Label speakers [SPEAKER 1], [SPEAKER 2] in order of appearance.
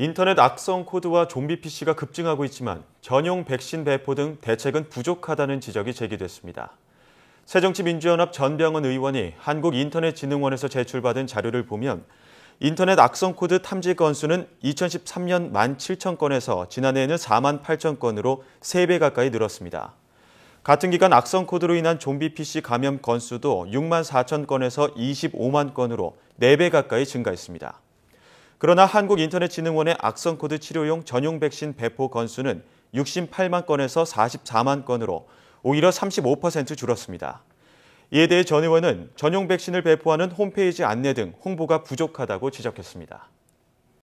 [SPEAKER 1] 인터넷 악성 코드와 좀비 PC가 급증하고 있지만 전용 백신 배포 등 대책은 부족하다는 지적이 제기됐습니다. 새정치민주연합 전병은 의원이 한국인터넷진흥원에서 제출받은 자료를 보면 인터넷 악성 코드 탐지 건수는 2013년 1만 7천 건에서 지난해에는 4만 8천 건으로 3배 가까이 늘었습니다. 같은 기간 악성 코드로 인한 좀비 PC 감염 건수도 6만 4천 건에서 25만 건으로 4배 가까이 증가했습니다. 그러나 한국인터넷진흥원의 악성코드 치료용 전용 백신 배포 건수는 68만 건에서 44만 건으로 오히려 35% 줄었습니다. 이에 대해 전 의원은 전용 백신을 배포하는 홈페이지 안내 등 홍보가 부족하다고 지적했습니다.